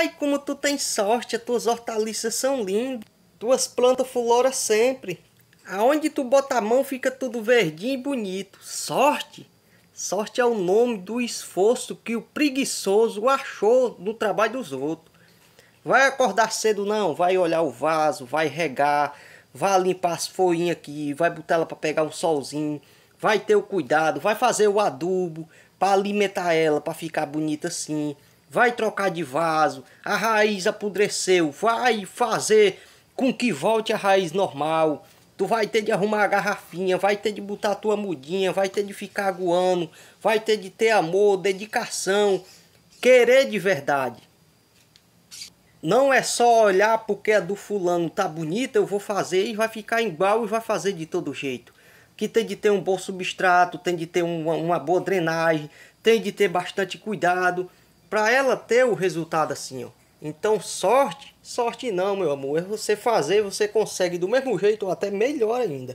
Ai, como tu tem sorte, as tuas hortaliças são lindas, tuas plantas floram sempre. Aonde tu bota a mão fica tudo verdinho e bonito. Sorte? Sorte é o nome do esforço que o preguiçoso achou no trabalho dos outros. Vai acordar cedo não, vai olhar o vaso, vai regar, vai limpar as folhinhas aqui, vai botar ela para pegar um solzinho, vai ter o cuidado, vai fazer o adubo para alimentar ela, para ficar bonita assim vai trocar de vaso, a raiz apodreceu, vai fazer com que volte a raiz normal. Tu vai ter de arrumar a garrafinha, vai ter de botar tua mudinha, vai ter de ficar aguando, vai ter de ter amor, dedicação, querer de verdade. Não é só olhar porque é do fulano tá bonita, eu vou fazer e vai ficar igual e vai fazer de todo jeito. Que tem de ter um bom substrato, tem de ter uma, uma boa drenagem, tem de ter bastante cuidado para ela ter o resultado assim, ó. Então sorte, sorte não, meu amor, é você fazer, você consegue do mesmo jeito ou até melhor ainda.